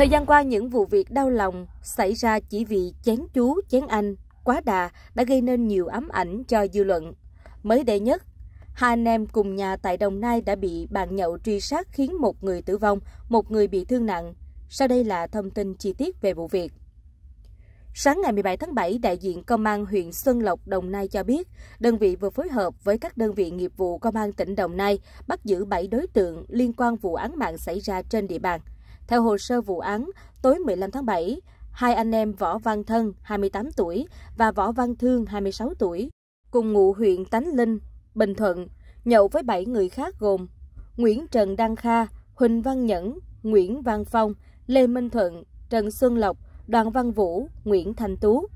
Thời gian qua, những vụ việc đau lòng xảy ra chỉ vì chén chú, chén anh, quá đà đã gây nên nhiều ám ảnh cho dư luận. Mới đây nhất, hai anh em cùng nhà tại Đồng Nai đã bị bàn nhậu truy sát khiến một người tử vong, một người bị thương nặng. Sau đây là thông tin chi tiết về vụ việc. Sáng ngày 17 tháng 7, đại diện Công an huyện Xuân Lộc, Đồng Nai cho biết, đơn vị vừa phối hợp với các đơn vị nghiệp vụ Công an tỉnh Đồng Nai bắt giữ 7 đối tượng liên quan vụ án mạng xảy ra trên địa bàn. Theo hồ sơ vụ án, tối 15 tháng 7, hai anh em Võ Văn Thân, 28 tuổi và Võ Văn Thương, 26 tuổi, cùng ngụ huyện Tánh Linh, Bình Thuận, nhậu với 7 người khác gồm Nguyễn Trần Đăng Kha, Huỳnh Văn Nhẫn, Nguyễn Văn Phong, Lê Minh Thuận, Trần Xuân Lộc, Đoàn Văn Vũ, Nguyễn Thanh Tú.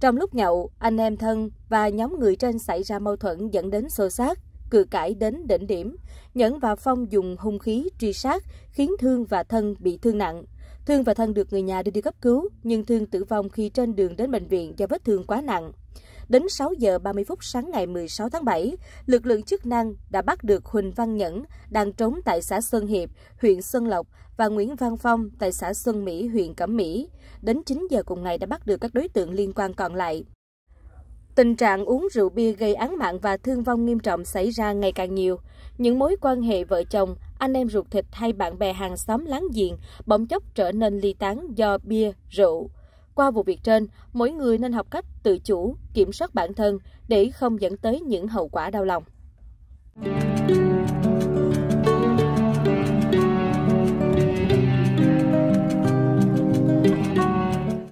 Trong lúc nhậu, anh em thân và nhóm người trên xảy ra mâu thuẫn dẫn đến xô xát cự cãi đến đỉnh điểm. Nhẫn và Phong dùng hung khí truy sát, khiến Thương và Thân bị thương nặng. Thương và Thân được người nhà đưa đi cấp cứu, nhưng Thương tử vong khi trên đường đến bệnh viện do vết thương quá nặng. Đến 6 giờ 30 phút sáng ngày 16 tháng 7, lực lượng chức năng đã bắt được Huỳnh Văn Nhẫn đang trốn tại xã xuân Hiệp, huyện xuân Lộc và Nguyễn Văn Phong tại xã xuân Mỹ, huyện Cẩm Mỹ. Đến 9 giờ cùng ngày đã bắt được các đối tượng liên quan còn lại. Tình trạng uống rượu bia gây án mạng và thương vong nghiêm trọng xảy ra ngày càng nhiều. Những mối quan hệ vợ chồng, anh em ruột thịt hay bạn bè hàng xóm láng giềng bỗng chốc trở nên ly tán do bia, rượu. Qua vụ việc trên, mỗi người nên học cách tự chủ, kiểm soát bản thân để không dẫn tới những hậu quả đau lòng.